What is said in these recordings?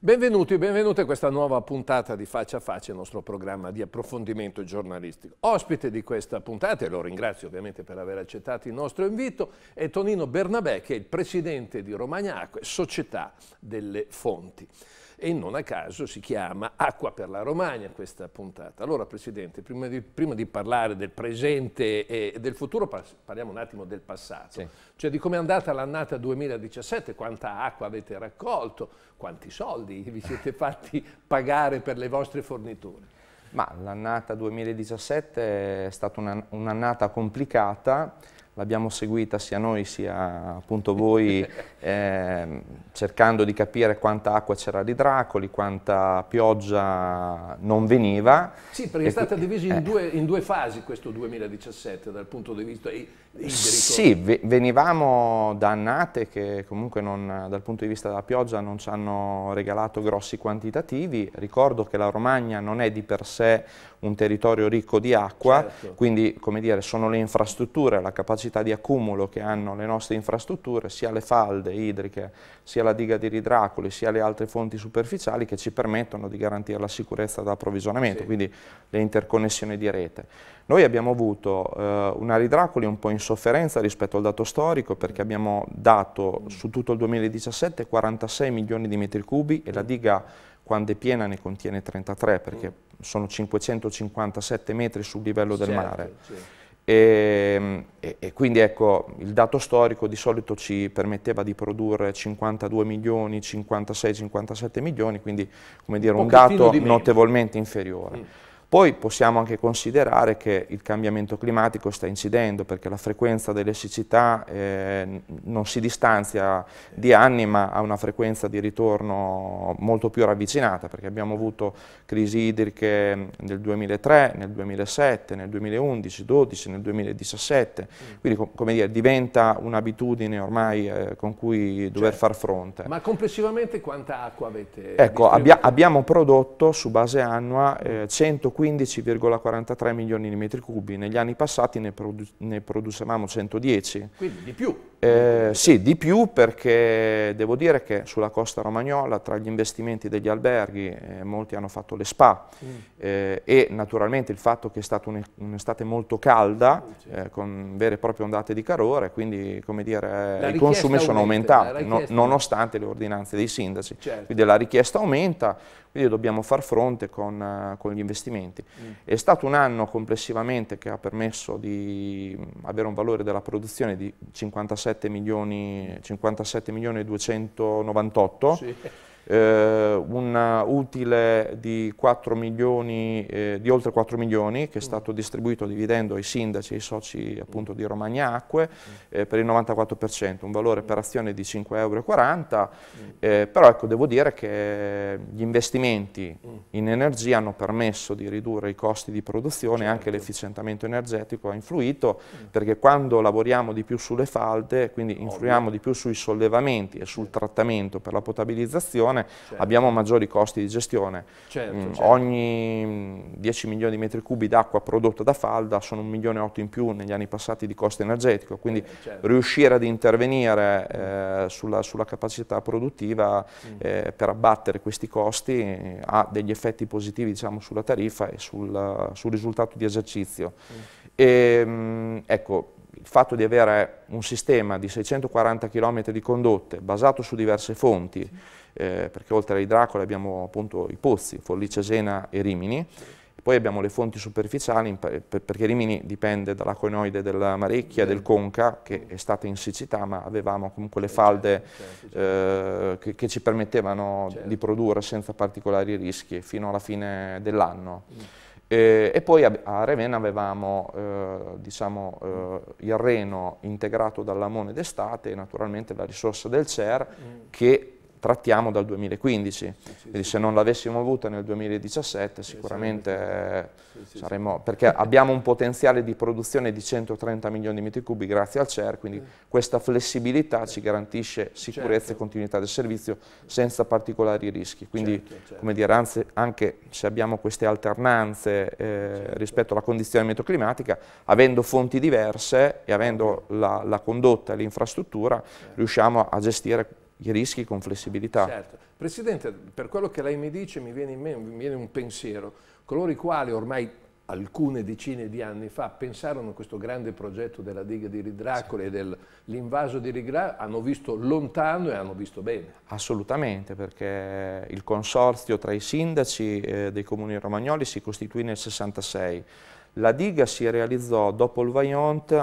Benvenuti e benvenute a questa nuova puntata di Faccia a Faccia, il nostro programma di approfondimento giornalistico. Ospite di questa puntata, e lo ringrazio ovviamente per aver accettato il nostro invito, è Tonino Bernabé, che è il presidente di Romagna Acque, Società delle Fonti e non a caso si chiama Acqua per la Romagna questa puntata. Allora Presidente, prima di, prima di parlare del presente e del futuro parliamo un attimo del passato, sì. cioè di come è andata l'annata 2017, quanta acqua avete raccolto, quanti soldi vi siete fatti pagare per le vostre forniture. Ma l'annata 2017 è stata un'annata complicata, l'abbiamo seguita sia noi sia appunto voi eh, cercando di capire quanta acqua c'era di Dracoli, quanta pioggia non veniva. Sì, perché è stata divisa in, eh. in, due, fasi questo 2017 dal punto di vista... Sì, venivamo da annate che comunque non, dal punto di vista della pioggia non ci hanno regalato grossi quantitativi. Ricordo che la Romagna non è di per sé un territorio ricco di acqua, certo. quindi come dire, sono le infrastrutture, la capacità di accumulo che hanno le nostre infrastrutture, sia le falde idriche, sia la diga di Ridracoli, sia le altre fonti superficiali che ci permettono di garantire la sicurezza dell'approvvigionamento, sì. quindi le interconnessioni di rete. Noi abbiamo avuto eh, una Ridracoli un po' in sofferenza rispetto al dato storico perché abbiamo dato su tutto il 2017 46 milioni di metri cubi e la diga quando è piena ne contiene 33 perché sono 557 metri sul livello del certo, mare. Ehm, e, e, quindi ecco, il dato storico di solito ci permetteva di produrre 52 milioni, 56, 57 milioni, quindi dire, un dato notevolmente inferiore. Mm. Poi possiamo anche considerare che il cambiamento climatico sta incidendo perché la frequenza delle siccità eh, non si distanzia di anni ma ha una frequenza di ritorno molto più ravvicinata perché abbiamo avuto crisi idriche mm, nel 2003, nel 2007, nel 2011, 2012, nel 2017, mm. quindi com come dire diventa un'abitudine ormai eh, con cui dover certo. far fronte. Ma complessivamente quanta acqua avete? Ecco, abbia abbiamo prodotto su base annua eh, 140 15,43 milioni di metri cubi, negli anni passati ne, produ ne producevamo 110. Quindi di più. Eh, sì, di più perché devo dire che sulla costa romagnola tra gli investimenti degli alberghi eh, molti hanno fatto le spa mm. eh, e naturalmente il fatto che è stata un'estate molto calda eh, con vere e proprie ondate di calore, quindi dire, eh, i consumi sono aumentati no, nonostante le ordinanze dei sindaci, certo. quindi la richiesta aumenta, quindi dobbiamo far fronte con, eh, con gli investimenti. Mm. È stato un anno complessivamente che ha permesso di mm, avere un valore della produzione di 56 57 milioni, 57 milioni e 298. Sì eh, un utile di, 4 milioni, eh, di oltre 4 milioni che è mm. stato distribuito dividendo ai sindaci e ai soci appunto, di Romagna Acque mm. eh, per il 94%, un valore per azione di 5,40 euro, mm. eh, però ecco, devo dire che gli investimenti in energia hanno permesso di ridurre i costi di produzione, certo. anche l'efficientamento energetico ha influito, perché quando lavoriamo di più sulle falde, quindi influiamo di più sui sollevamenti e sul trattamento per la potabilizzazione, gestione, certo. abbiamo maggiori costi di gestione. Certo, mm, certo. Ogni 10 mm, milioni di metri cubi d'acqua prodotta da falda sono un milione e otto in più negli anni passati di costo energetico, quindi eh, certo. riuscire ad intervenire eh, sulla, sulla, capacità produttiva mm. eh, per abbattere questi costi eh, ha degli effetti positivi diciamo, sulla tariffa e sul, sul risultato di esercizio. Mm. E, ehm, ecco, il fatto di avere un sistema di 640 km di condotte basato su diverse fonti, sì. eh, perché oltre ai Dracole abbiamo appunto i pozzi, Forlì Cesena e Rimini, poi abbiamo le fonti superficiali, perché Rimini dipende dalla coinoide della Marecchia, del certo. Conca, che è stata in siccità, ma avevamo comunque le eh, falde certo, certo, eh, che, che, ci permettevano certo. di produrre senza particolari rischi fino alla fine dell'anno. Mm. E, eh, e poi a, a, Ravenna avevamo eh, diciamo, eh, il Reno integrato dall'Amone d'estate e naturalmente la risorsa del CER mm. che trattiamo dal 2015, quindi se non l'avessimo avuta nel 2017 sicuramente saremmo, perché abbiamo un potenziale di produzione di 130 milioni di metri cubi grazie al CER, quindi questa flessibilità ci garantisce certo. sicurezza e continuità del servizio senza particolari rischi, quindi certo, certo. come dire, anzi, anche se abbiamo queste alternanze eh, rispetto alla condizione metroclimatica, avendo fonti diverse e avendo la, la condotta e l'infrastruttura riusciamo a gestire i rischi con flessibilità. Certo. Presidente, per quello che lei mi dice mi viene, me, mi viene un pensiero. Coloro i quali ormai alcune decine di anni fa pensarono a questo grande progetto della diga di Ridracoli sì. e dell'invaso di Rigra hanno visto lontano e hanno visto bene. Assolutamente, perché il consorzio tra i sindaci eh, dei comuni romagnoli si costituì nel 66 la diga si realizzò dopo il Vaillant eh,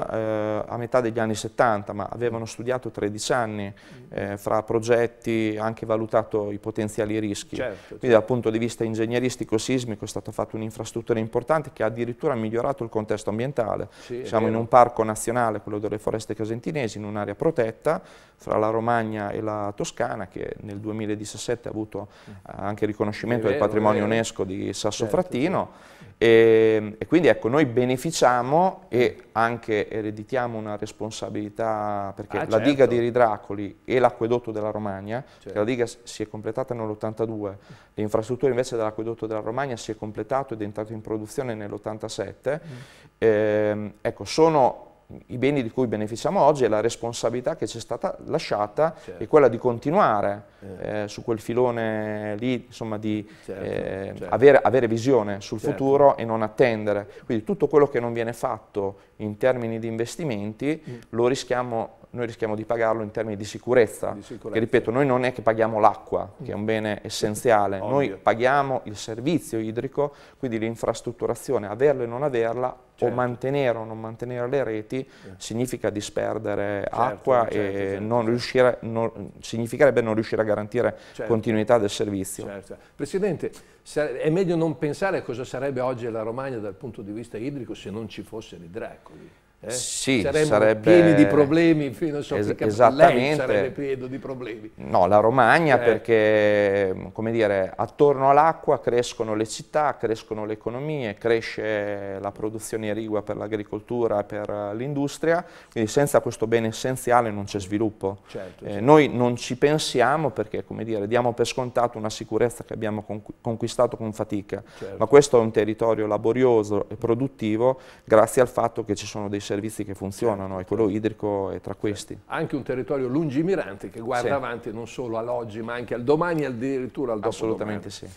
a metà degli anni 70, ma avevano studiato 13 anni eh, fra progetti, anche valutato i potenziali rischi. Certo, certo. Quindi dal punto di vista ingegneristico sismico è stata fatta un'infrastruttura importante che ha addirittura migliorato il contesto ambientale. Sì, Siamo in un parco nazionale, quello delle foreste casentinesi, in un'area protetta fra la Romagna e la Toscana che nel 2017 ha avuto mm. anche riconoscimento vero, del patrimonio UNESCO di Sassofrattino certo, e, ehm, e, quindi ecco, noi beneficiamo e anche ereditiamo una responsabilità perché ah, la diga certo. di Ridracoli e l'acquedotto della Romagna, certo. la diga si è completata nell'82, l'infrastruttura invece dell'acquedotto della Romagna si è completato ed è entrato in produzione nell'87, mm. Ehm, ecco, sono i beni di cui beneficiamo oggi e la responsabilità che ci è stata lasciata certo. è quella di continuare eh. Eh, su quel filone lì, insomma di certo, eh, certo. Avere, avere, visione sul certo. futuro e non attendere. Quindi tutto quello che non viene fatto in termini di investimenti mm. lo rischiamo noi rischiamo di pagarlo in termini di sicurezza. Di sicurezza. Che, ripeto, noi non è che paghiamo l'acqua, mm. che è un bene essenziale, noi paghiamo il servizio idrico, quindi l'infrastrutturazione, averla e non averla, certo. o mantenere o non mantenere le reti, eh. significa disperdere certo, acqua certo, e certo, certo, non certo. riuscire, non, significherebbe non riuscire a garantire continuità del servizio. Presidente, è meglio non pensare a cosa sarebbe oggi la Romagna dal punto di vista idrico se non ci fossero i dracoli eh? sì, saremmo sarebbe... pieni di problemi, fino a so es- che lei sarebbe pieno di problemi. No, la Romagna eh. perché, come dire, attorno all'acqua crescono le città, crescono le economie, cresce la produzione irrigua per l'agricoltura e per l'industria, quindi senza questo bene essenziale non c'è sviluppo. Certo, eh, certo. Noi non ci pensiamo perché, come dire, diamo per scontato una sicurezza che abbiamo conquistato con fatica, certo. ma questo è un territorio laborioso e produttivo grazie al fatto che ci sono dei servizi servizi che certo. funzionano e quello idrico è tra questi. Anche un territorio lungimirante che guarda sì. avanti non solo all'oggi ma anche al domani e addirittura al dopodomani. Assolutamente sì.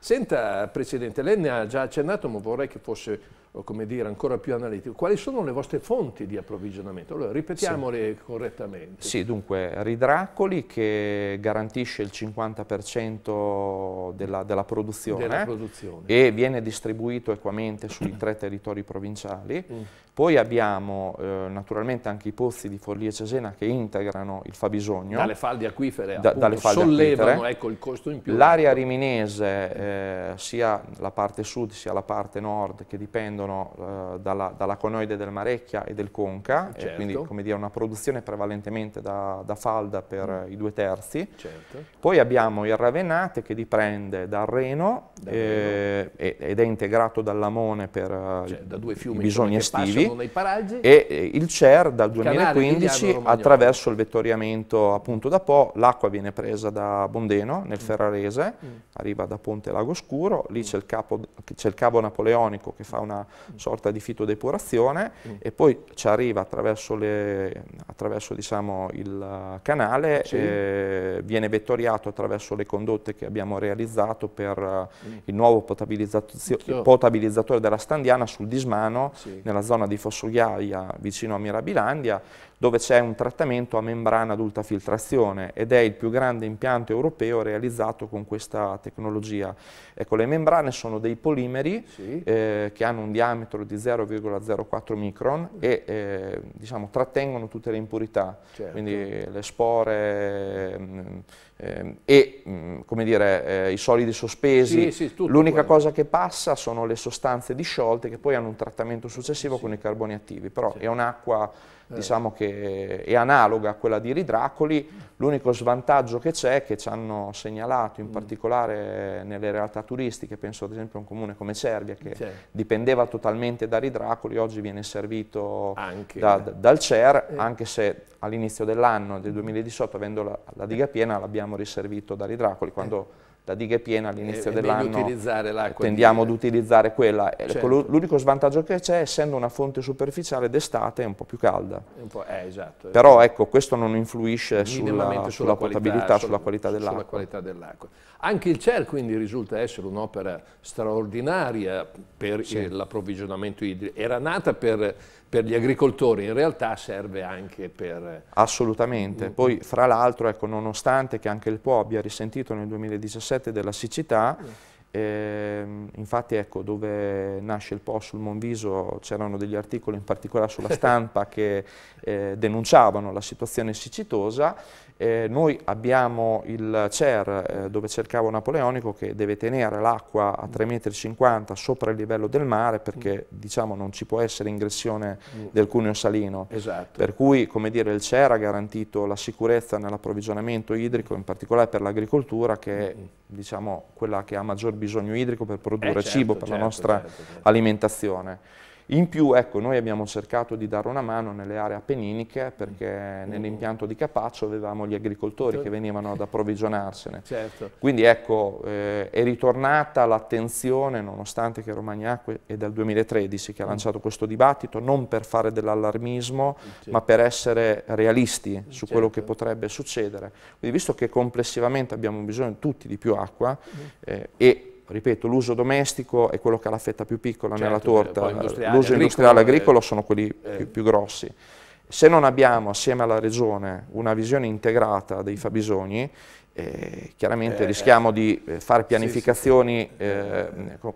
Senta Presidente, lei ne ha già accennato ma vorrei che fosse come dire ancora più analitico, quali sono le vostre fonti di approvvigionamento? Allora ripetiamole sì. correttamente. Sì, dunque Ridracoli che garantisce il 50% della, della, produzione, della, produzione, e viene distribuito equamente sui tre territori provinciali. Mm. Poi abbiamo eh, naturalmente anche i pozzi di Forlì e Cesena che integrano il fabbisogno. Dalle falde acquifere, da, appunto, falde sollevano acquifere. Ecco, il costo in più. L'area riminese, eh, sia la parte sud sia la parte nord, che dipendono dipendono eh, dalla, dalla, conoide del Marecchia e del Conca, certo. e quindi come dire, una produzione prevalentemente da, da falda per mm. i due terzi. Certo. Poi abbiamo il Ravenate che dipende dal Reno, da eh, ed è integrato dal Lamone per eh, cioè, da due fiumi, i bisogni estivi, paraggi, e eh, il CER dal 2015 attraverso il vettoriamento appunto da Po, l'acqua viene presa da Bondeno nel mm. Ferrarese, mm. arriva da Ponte Lago Scuro, lì mm. c'è il, il cavo napoleonico che fa una sorta di fitodepurazione mm. e poi ci arriva attraverso, le, attraverso diciamo, il canale, sì. eh, viene vettoriato attraverso le condotte che abbiamo realizzato per mm. il nuovo potabilizzazio- potabilizzatore della Standiana sul dismano sì. nella zona di Fossogliaia vicino a Mirabilandia dove c'è un trattamento a membrana ad ultrafiltrazione ed è il più grande impianto europeo realizzato con questa tecnologia. Ecco, le membrane sono dei polimeri sì. eh, che hanno un diametro di 0,04 micron e eh, diciamo, trattengono tutte le impurità, certo. quindi eh, le spore mh, mm, eh, e mh, mm, dire, eh, i solidi sospesi. Sì, sì, L'unica cosa che passa sono le sostanze disciolte che poi hanno un trattamento successivo con i carboni attivi, però è un'acqua eh. diciamo che è analoga a quella di Ridracoli, l'unico svantaggio che c'è, che ci hanno segnalato in mm. particolare nelle realtà turistiche, penso ad esempio a un comune come Cervia che dipendeva totalmente da Ridracoli, oggi viene servito da, dal CER, anche se all'inizio dell'anno del 2018 avendo la, la diga piena l'abbiamo riservito da Ridracoli, eh. quando la diga è piena all'inizio dell'anno, tendiamo ad utilizzare quella. Eh, certo. L'unico svantaggio che c'è, essendo una fonte superficiale d'estate, è un po' più calda. Po', eh, esatto, Però ecco, questo non influisce sulla, sulla, potabilità, sulla qualità dell'acqua. Dell Anche il CER quindi risulta essere un'opera straordinaria per sì. l'approvvigionamento idrico. Era nata per per gli agricoltori in realtà serve anche per... Eh, Assolutamente, poi fra l'altro ecco, nonostante che anche il Po abbia risentito nel 2017 della siccità, eh, infatti ecco, dove nasce il Po sul Monviso c'erano degli articoli in particolare sulla stampa che eh, denunciavano la situazione siccitosa eh, noi abbiamo il CER eh, dove cercavo Napoleonico che deve tenere l'acqua a 3,50 m sopra il livello del mare perché mm. diciamo, non ci può essere ingressione mm. del cuneo salino. Esatto. Per cui come dire, il CER ha garantito la sicurezza nell'approvvigionamento idrico, in particolare per l'agricoltura che mm. è diciamo, quella che ha maggior bisogno idrico per eh, produrre eh, certo, cibo per certo, la nostra certo, certo. alimentazione. In più, ecco, noi abbiamo cercato di dare una mano nelle aree appenniniche perché nell'impianto di Capaccio avevamo gli agricoltori che venivano ad approvvigionarsene. Certo. Quindi ecco, eh, è ritornata l'attenzione, nonostante che Romagnac è dal 2013 che ha mm. lanciato questo dibattito, non per fare dell'allarmismo, certo. ma per essere realisti su certo. quello che potrebbe succedere. Quindi visto che complessivamente abbiamo bisogno tutti di più acqua mm. eh, e ripeto, l'uso domestico è quello che ha la fetta più piccola certo, nella torta, l'uso industriale agricolo, agricolo sono quelli eh, più, più, grossi se non abbiamo assieme alla Regione una visione integrata dei fabbisogni, eh, chiaramente eh, rischiamo di eh, fare pianificazioni sì, sì, sì. Eh,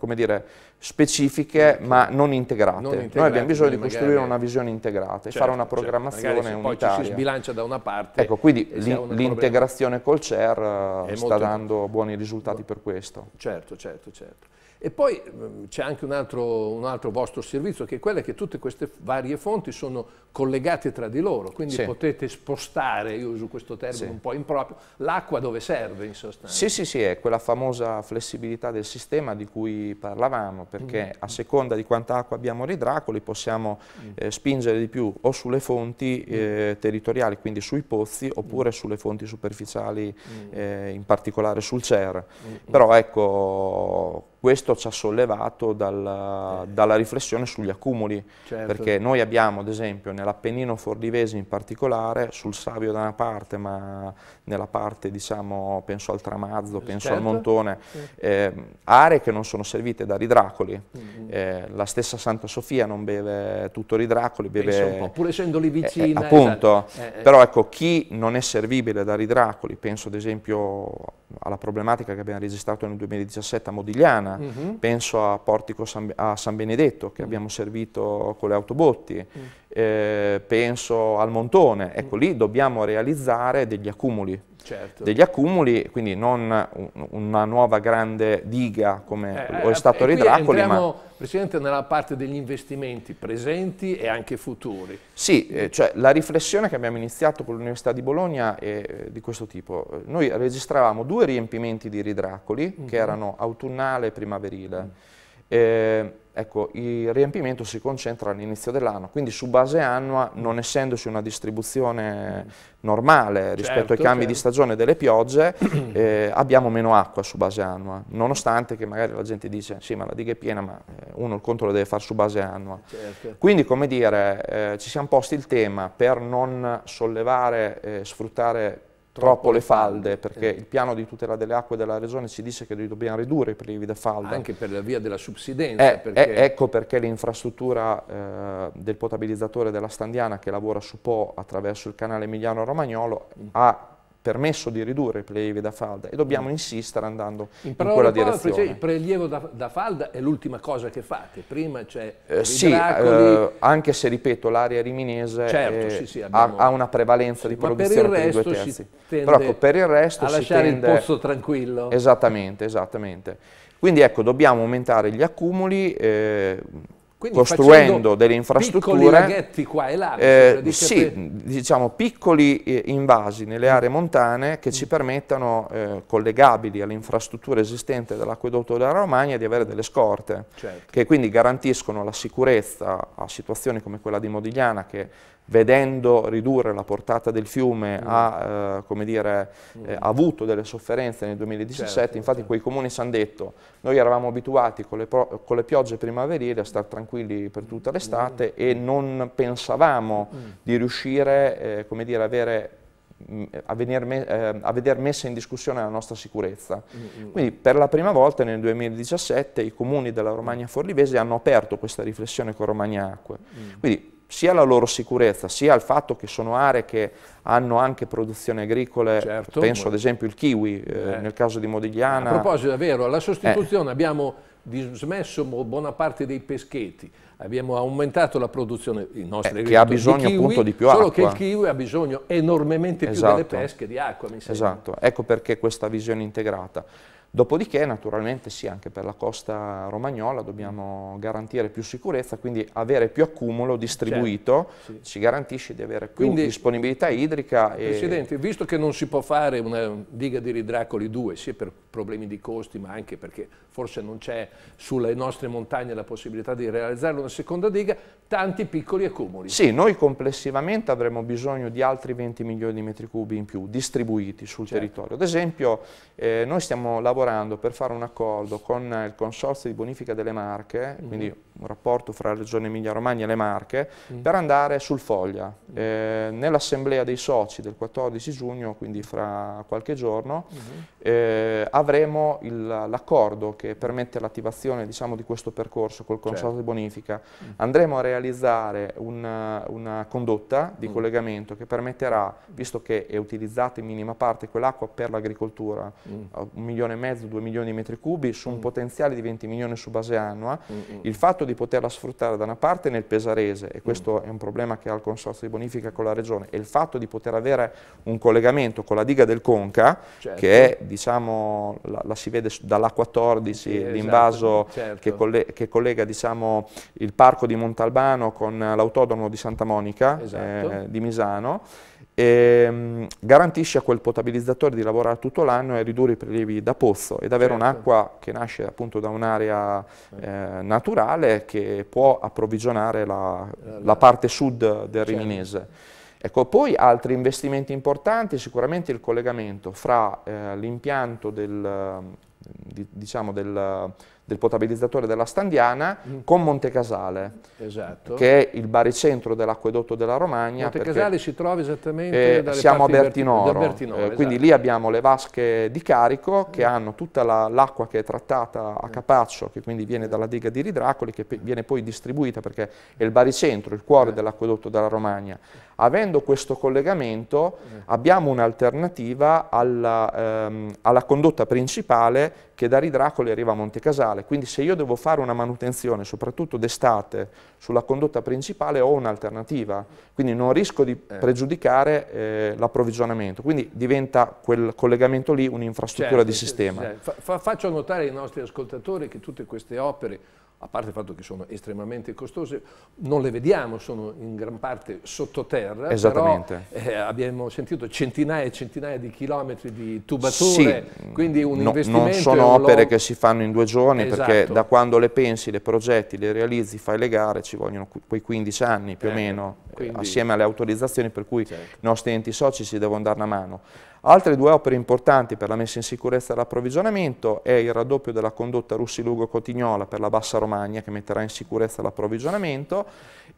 mm, dire, specifiche ma non integrate. non integrate. Noi abbiamo bisogno di costruire una visione integrata certo, e fare una certo. programmazione certo. unitaria. Poi ci si sbilancia da una parte. Ecco, quindi l'integrazione col CER eh, sta dando buoni risultati per questo. Certo, certo, certo. E poi mm, c'è anche un altro, un altro, vostro servizio che è quello che tutte queste varie fonti sono collegate tra di loro, quindi sì. potete spostare, io uso questo termine sì. un po' improprio, l'acqua dove serve in sostanza. Sì, sì, sì, è quella famosa flessibilità del sistema di cui parlavamo, perché mm. a seconda di quanta acqua abbiamo nei dracoli possiamo mm. eh, spingere di più o sulle fonti mm. eh, territoriali, quindi sui pozzi, mm. oppure mm. sulle fonti superficiali, eh, in particolare sul CER. Però ecco questo ci ha sollevato dalla, eh. dalla riflessione sugli accumuli, certo. perché noi abbiamo ad esempio nell'Appennino Fordivese in particolare, sul Savio da una parte, ma nella parte diciamo, penso al Tramazzo, eh, penso certo. al Montone, eh, aree che non sono servite da ridracoli, mm -hmm. eh, la stessa Santa Sofia non beve tutto ridracoli, beve... Penso un po', pur essendo lì eh, vicina. Esatto. Eh, appunto, esatto. però ecco chi non è servibile da ridracoli, penso ad esempio alla problematica che abbiamo registrato nel 2017 a Modigliana, Catania, mm -hmm. penso a Portico San, a San Benedetto che mm. abbiamo servito con le autobotti, mm. eh, penso al Montone, ecco mm. lì dobbiamo realizzare degli accumuli, certo. degli accumuli, quindi non una nuova grande diga come eh, è eh, stato eh, Ridracoli. Entriamo, ma... Presidente, nella parte degli investimenti presenti e anche futuri. Sì, eh, cioè, la riflessione che abbiamo iniziato con l'Università di Bologna è eh, di questo tipo. Noi registravamo due riempimenti di Ridracoli, mm -hmm. che mhm. erano autunnale e primaverile. Mm -hmm eh, ecco, il riempimento si concentra all'inizio dell'anno, quindi su base annua, non essendoci una distribuzione normale rispetto certo, ai cambi certo. di stagione delle piogge, eh, abbiamo meno acqua su base annua, nonostante che magari la gente dice sì ma la diga è piena, ma eh, uno il conto lo deve fare su base annua. Certo. Quindi come dire, eh, ci siamo posti il tema per non sollevare e eh, sfruttare troppo le falde, eh. perché eh. il piano di tutela delle acque della regione ci dice che dobbiamo ridurre i prelievi da falde. Anche per la via della subsidenza. Eh, eh perché... Eh, ecco perché l'infrastruttura eh, del potabilizzatore della Standiana che lavora su Po attraverso il canale Emiliano Romagnolo mm. ha permesso di ridurre i prelievi da falda e dobbiamo mm. insistere andando in, in quella direzione. Cioè, il prelievo da, da falda è l'ultima cosa che fate, prima c'è eh, Sì, eh, anche se ripeto l'area riminese certo, è, eh, sì, sì, abbiamo... ha, ha, una prevalenza sì, di produzione per, il per due terzi. Però ecco, per il resto a lasciare tende... il pozzo tranquillo. Esattamente, esattamente. Quindi ecco, dobbiamo aumentare gli accumuli, eh, quindi costruendo delle infrastrutture, qua e là, eh, sì, diciamo piccoli eh, invasi nelle aree montane che ci permettano, eh, collegabili alle infrastrutture esistenti dell'acquedotto della Romagna, di avere delle scorte, certo. che quindi garantiscono la sicurezza a situazioni come quella di Modigliana che vedendo ridurre la portata del fiume mm. ha eh, dire, mm. eh, mm. avuto delle sofferenze nel 2017, certo, certo, infatti certo. quei comuni si hanno detto noi eravamo abituati con le, con le piogge primaverili a stare tranquilli per tutta mm. l'estate mm. e non pensavamo mm. di riuscire eh, dire, avere, a, me eh, a vedere messa in discussione la nostra sicurezza. Quindi per la prima volta nel 2017 i comuni della Romagna Forlivese hanno aperto questa riflessione con Romagna Acque. Quindi sia alla loro sicurezza, sia al fatto che sono aree che hanno anche produzioni agricole, certo, penso ad esempio il kiwi, eh. eh. nel caso di Modigliana. A proposito, è vero, alla sostituzione eh. abbiamo dismesso buona parte dei peschetti, abbiamo aumentato la produzione il nostri eh, che ha bisogno di kiwi, appunto di più solo acqua. Solo che il kiwi ha bisogno enormemente esatto. più delle esatto. pesche di acqua, mi sembra. Esatto, ecco perché questa visione integrata. Dopodiché naturalmente sì, anche per la costa romagnola dobbiamo garantire più sicurezza, quindi avere più accumulo distribuito certo, sì. ci garantisce di avere più quindi, disponibilità idrica. Presidente, e... visto che non si può fare una diga di Ridracoli 2, sia per problemi di costi ma anche perché forse non c'è sulle nostre montagne la possibilità di realizzare una seconda diga, tanti piccoli accumuli. Sì, noi complessivamente avremo bisogno di altri 20 milioni di metri cubi in più distribuiti sul certo. territorio. Ad esempio eh, noi stiamo lavorando lavorando per fare un accordo con il Consorzio di Bonifica delle Marche, mm. quindi un rapporto fra la Regione Emilia-Romagna e le Marche, mm. per andare sul Foglia. Mm. Eh, Nell'assemblea dei soci del 14 giugno, quindi fra qualche giorno, mm-hmm. eh, avremo l'accordo che permette l'attivazione diciamo, di questo percorso col Consorzio certo. di Bonifica. Mm. Andremo a realizzare una, una condotta di mm. collegamento che permetterà, visto che è utilizzata in minima parte quell'acqua per l'agricoltura, mm. un milione e mezzo mezzo, 2 milioni di metri cubi su un mm. potenziale di 20 milioni su base annua, mm, mm, mm. il fatto di poterla sfruttare da una parte nel Pesarese, e mm. questo mm. è un problema che ha il Consorzio di Bonifica con la Regione, e il fatto di poter avere un collegamento con la diga del Conca, certo. che è, diciamo, la, la si vede dalla 14, sì, esatto, l'invaso esatto, certo. che, colle che, collega diciamo, il parco di Montalbano con l'autodromo di Santa Monica esatto. eh, di Misano, e ehm, garantisce a quel potabilizzatore di lavorare tutto l'anno e ridurre i prelievi da pozzo ed avere certo. un'acqua che nasce appunto da un'area eh, naturale che può approvvigionare la, eh, la parte sud del certo. Riminese. Ecco, poi altri investimenti importanti, sicuramente il collegamento fra eh, l'impianto del, diciamo del, del potabilizzatore della Standiana mm. con Montecasale, esatto. che è il baricentro dell'acquedotto della Romagna. Montecasale si trova esattamente eh, Siamo a Bertinoro, Bertinoro eh, esatto. quindi lì abbiamo le vasche di carico che mm. hanno tutta l'acqua la, che è trattata a mm. Capaccio, che quindi viene dalla diga di Ridracoli, che viene poi distribuita perché è il baricentro, il cuore eh. dell'acquedotto della Romagna Avendo questo collegamento mm. abbiamo un'alternativa alla, ehm, alla, condotta principale che da Ridracoli arriva a Montecasale, quindi se io devo fare una manutenzione, soprattutto d'estate, sulla condotta principale ho un'alternativa, quindi non rischio di eh. pregiudicare eh, l'approvvigionamento, quindi diventa quel collegamento lì un'infrastruttura certo, di sistema. Certo, certo. Fa, faccio notare ai nostri ascoltatori che tutte queste opere a parte il fatto che sono estremamente costose, non le vediamo, sono in gran parte sottoterra, Esattamente. Però, eh, abbiamo sentito centinaia e centinaia di chilometri di tubature, sì, quindi un no, investimento... Non sono opere lo... che si fanno in due giorni, esatto. perché da quando le pensi, le progetti, le realizzi, fai le gare, ci vogliono quei 15 anni più eh, o meno, eh, quindi... assieme alle autorizzazioni, per cui certo. i nostri enti soci si devono dare una mano. Altre due opere importanti per la messa in sicurezza e l'approvvigionamento è il raddoppio della condotta Russi-Lugo-Cotignola per la Bassa Romagna che metterà in sicurezza l'approvvigionamento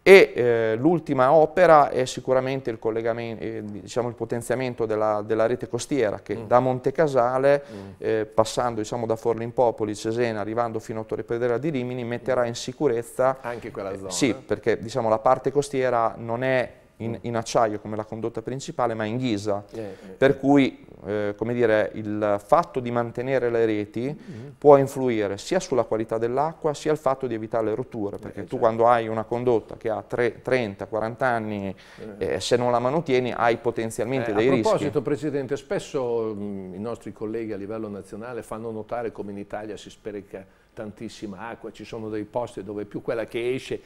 e eh, l'ultima opera è sicuramente il, eh, diciamo, il potenziamento della, della, rete costiera che mm. da Montecasale, mm. eh, passando diciamo, da Forlimpopoli, Cesena, arrivando fino a Torre Pedrera di Rimini, metterà in sicurezza... Anche quella eh, zona. sì, perché diciamo, la parte costiera non è in, in, acciaio come la condotta principale, ma in ghisa. Eh, eh, per cui, eh, come dire, il fatto di mantenere le reti mm. può influire sia sulla qualità dell'acqua, sia il fatto di evitare le rotture, perché eh, tu certo. quando hai una condotta che ha 30-40 anni, eh. Eh, se non la manutieni hai potenzialmente dei rischi. A proposito, rischi. Presidente, spesso mh, mm, i nostri colleghi a livello nazionale fanno notare come in Italia si spreca tantissima acqua, ci sono dei posti dove più quella che esce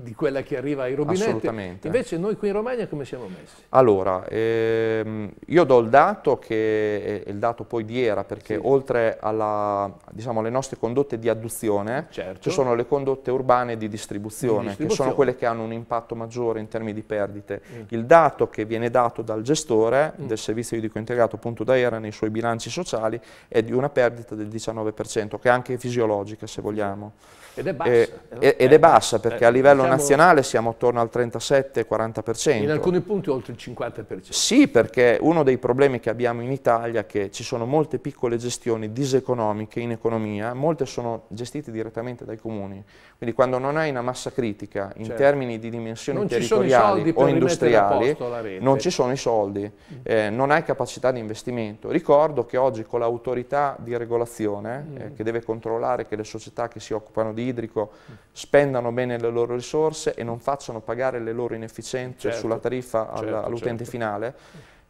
di quella che arriva ai rubinetti. Assolutamente. Invece noi qui in Romagna come siamo messi? Allora, ehm, io do il dato che è il dato poi di era, perché sì. oltre alla, diciamo, alle nostre condotte di adduzione, certo. ci sono le condotte urbane di distribuzione, di distribuzione, che sono quelle che hanno un impatto maggiore in termini di perdite. Mm. Il dato che viene dato dal gestore mm. del servizio idrico integrato appunto da era nei suoi bilanci sociali è di una perdita del 19%, che è anche fisiologica logica, se vogliamo. Ed è eh, bassa. Eh, ed è eh, bassa eh, perché a livello diciamo, nazionale siamo attorno al 37-40%. In alcuni punti oltre il 50%. Sì, perché uno dei problemi che abbiamo in Italia è che ci sono molte piccole gestioni diseconomiche in economia, molte sono gestite direttamente dai comuni. Quindi quando non hai una massa critica in certo. termini di dimensioni non territoriali o industriali, non ci sono i soldi, mm. eh, non hai capacità di investimento. Ricordo che oggi con l'autorità di regolazione, mm. che deve controllare che le società che si occupano di idrico spendano bene le loro risorse e non facciano pagare le loro inefficienze certo, sulla tariffa certo, all'utente certo. finale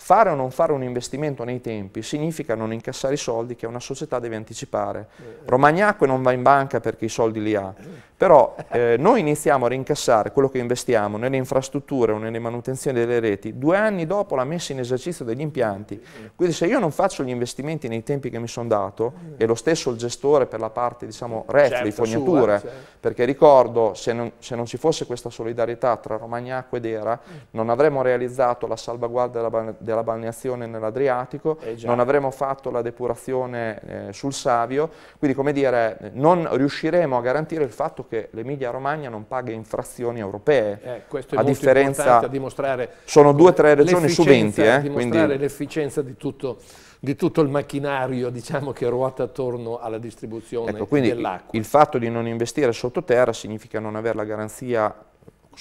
Fare o non fare un investimento nei tempi significa non incassare i soldi che una società deve anticipare. Romagnacque non va in banca perché i soldi li ha, però eh, noi iniziamo a rincassare quello che investiamo nelle infrastrutture o nelle manutenzioni delle reti due anni dopo la messa in esercizio degli impianti. Quindi se io non faccio gli investimenti nei tempi che mi sono dato, e lo stesso il gestore per la parte diciamo refli, certo, fognature, sua, certo. perché ricordo se non, se non, ci fosse questa solidarietà tra Romagnacque ed Era, non avremmo realizzato la salvaguardia della della balneazione nell'Adriatico, eh non avremo fatto la depurazione eh, sul Savio, quindi come dire non riusciremo a garantire il fatto che l'Emilia Romagna non paghi infrazioni europee. Eh, questo è a differenza, a dimostrare sono due o tre regioni su 20. Eh, dimostrare quindi... l'efficienza di tutto di tutto il macchinario diciamo, che ruota attorno alla distribuzione ecco, dell'acqua. Il fatto di non investire sottoterra significa non avere la garanzia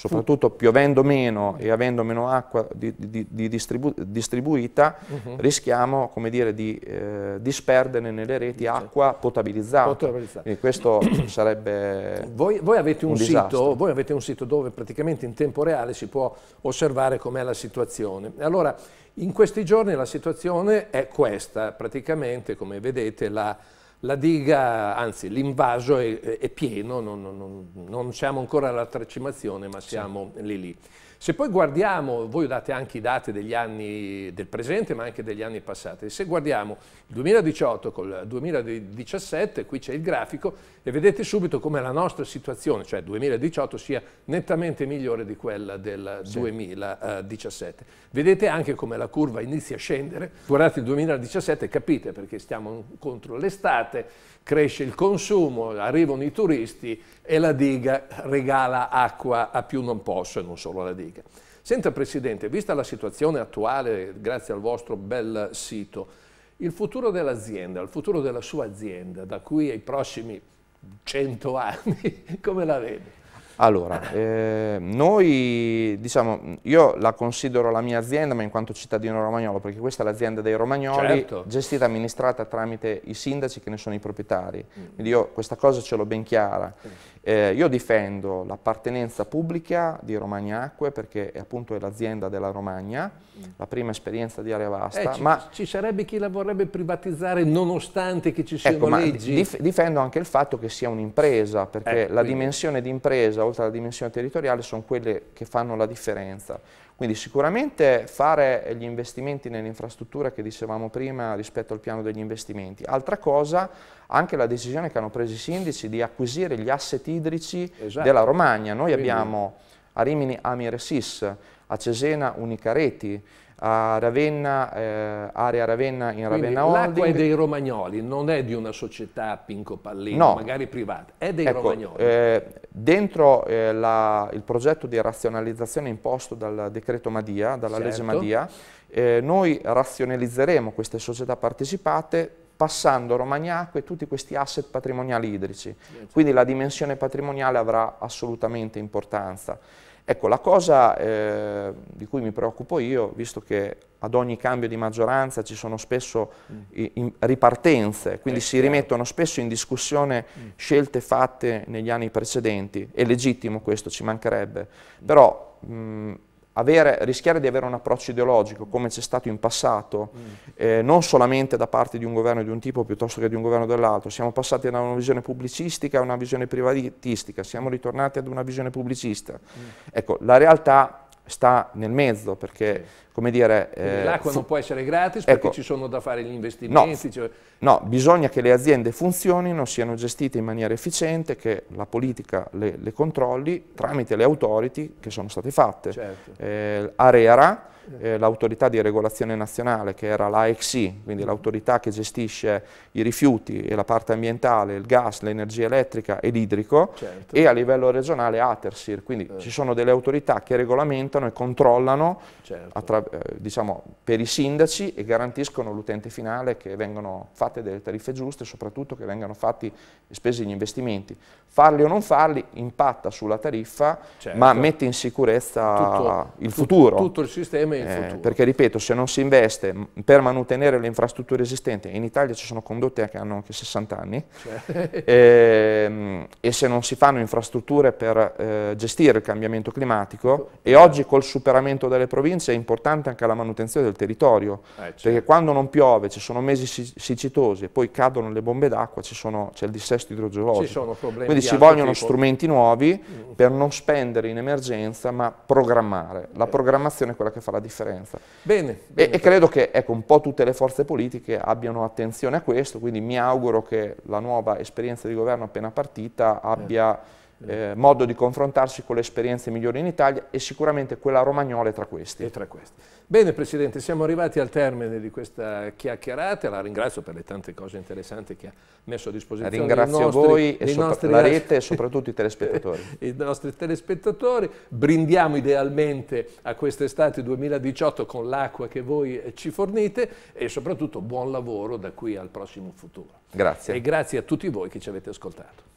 soprattutto piovendo meno e avendo meno acqua di, di, di distribu distribuita, uh mhm. -huh. rischiamo dire, di eh, disperdere nelle reti acqua potabilizzata. potabilizzata. E questo sarebbe voi, voi avete un, un sito, voi avete un sito dove praticamente in tempo reale si può osservare com'è la situazione. Allora, in questi giorni la situazione è questa, praticamente come vedete la la diga, anzi l'invaso è, è, pieno, non, non, non, siamo ancora alla tracimazione ma siamo sì. lì lì. Se poi guardiamo, voi date anche i dati degli anni del presente ma anche degli anni passati, se guardiamo il 2018 col 2017, qui c'è il grafico e vedete subito come la nostra situazione, cioè 2018, sia nettamente migliore di quella del sì. 2017. Vedete anche come la curva inizia a scendere, guardate il 2017 capite perché stiamo contro l'estate, cresce il consumo, arrivano i turisti e la diga regala acqua a più non posso e non solo alla diga. Senta Presidente, vista la situazione attuale, grazie al vostro bel sito, il futuro dell'azienda, il futuro della sua azienda, da qui ai prossimi 100 anni, come la vede? Allora, eh, noi, diciamo, io la considero la mia azienda, ma in quanto cittadino romagnolo, perché questa è l'azienda dei romagnoli, certo. gestita e amministrata tramite i sindaci che ne sono i proprietari. Mm. Quindi io questa cosa ce l'ho ben chiara. Mm. Eh, io difendo l'appartenenza pubblica di Romagna Acque perché è appunto è l'azienda della Romagna, mm. la prima esperienza di Area Vasta. Eh, ci, ma ci sarebbe chi la vorrebbe privatizzare nonostante che ci ecco, siano ecco, leggi? Dif difendo anche il fatto che sia un'impresa perché eh, la dimensione di impresa oltre alla dimensione territoriale sono quelle che fanno la differenza. Quindi sicuramente fare gli investimenti nell'infrastruttura che dicevamo prima rispetto al piano degli investimenti. Altra cosa, anche la decisione che hanno preso i sindaci di acquisire gli asset idrici esatto. della Romagna. Noi Quindi. abbiamo a Rimini Amir Sis, a Cesena Unicareti, a Ravenna, eh, area Ravenna in Quindi Ravenna Holding. L'acqua è dei romagnoli, non è di una società Pinco Pallino, no. magari privata, è dei ecco, romagnoli. Eh, dentro eh, la, il progetto di razionalizzazione imposto dal decreto Madia, dalla certo. legge Madia, eh, noi razionalizzeremo queste società partecipate passando a Romagnacque tutti questi asset patrimoniali idrici. Certo. Quindi la dimensione patrimoniale avrà assolutamente importanza. Ecco, la cosa eh, di cui mi preoccupo io, visto che ad ogni cambio di maggioranza ci sono spesso mm. ripartenze, quindi eh, si rimettono spesso in discussione mm. scelte fatte negli anni precedenti, è legittimo questo, ci mancherebbe, però mh, mm, avere, rischiare di avere un approccio ideologico come c'è stato in passato, mm. eh, non solamente da parte di un governo di un tipo piuttosto che di un governo dell'altro, siamo passati da una visione pubblicistica a una visione privatistica, siamo ritornati ad una visione pubblicista. Mm. Ecco, la realtà sta nel mezzo perché come dire eh, l'acqua non può essere gratis perché ecco. ci sono da fare gli investimenti no, cioè... no, bisogna che le aziende funzionino siano gestite in maniera efficiente che la politica le, le controlli tramite le authority che sono state fatte certo. eh, Arera eh, l'autorità di regolazione nazionale che era l'AEXI, quindi mm-hmm. l'autorità che gestisce i rifiuti e la parte ambientale, il gas, l'energia elettrica e l'idrico certo. e a livello regionale Atersir, quindi certo. ci sono delle autorità che regolamentano e controllano certo. Eh, diciamo, per i sindaci e garantiscono all'utente finale che vengano fatte delle tariffe giuste e soprattutto che vengano fatti spesi gli investimenti. Farli o non farli impatta sulla tariffa ma certo. mette in sicurezza tutto, il futuro. tutto il sistema eh, perché ripeto, se non si investe per mantenere le infrastrutture esistenti, in Italia ci sono condotte che hanno anche 60 anni, cioè. ehm, e se non si fanno infrastrutture per eh, gestire il cambiamento climatico, e certo. oggi col superamento delle province è importante anche la manutenzione del territorio, eh, certo. perché quando non piove ci sono mesi siccitosi e poi cadono le bombe d'acqua, c'è il dissesto idrogeologico. Quindi ci vogliono tipo. strumenti nuovi mm. per non spendere in emergenza ma programmare. La eh. programmazione è quella che fa la differenza differenza. Bene, bene. E, e, credo che ecco, un po' tutte le forze politiche abbiano attenzione a questo, quindi mi auguro che la nuova esperienza di governo appena partita certo. abbia... Eh eh, modo di confrontarsi con le esperienze migliori in Italia e sicuramente quella romagnola è tra questi. E tra questi. Bene Presidente, siamo arrivati al termine di questa chiacchierata, la ringrazio per le tante cose interessanti che ha messo a disposizione. Ringrazio nostri, voi e nostri... la rete e soprattutto i telespettatori. I nostri telespettatori, brindiamo idealmente a quest'estate 2018 con l'acqua che voi eh, ci fornite e soprattutto buon lavoro da qui al prossimo futuro. Grazie. E grazie a tutti voi che ci avete ascoltato.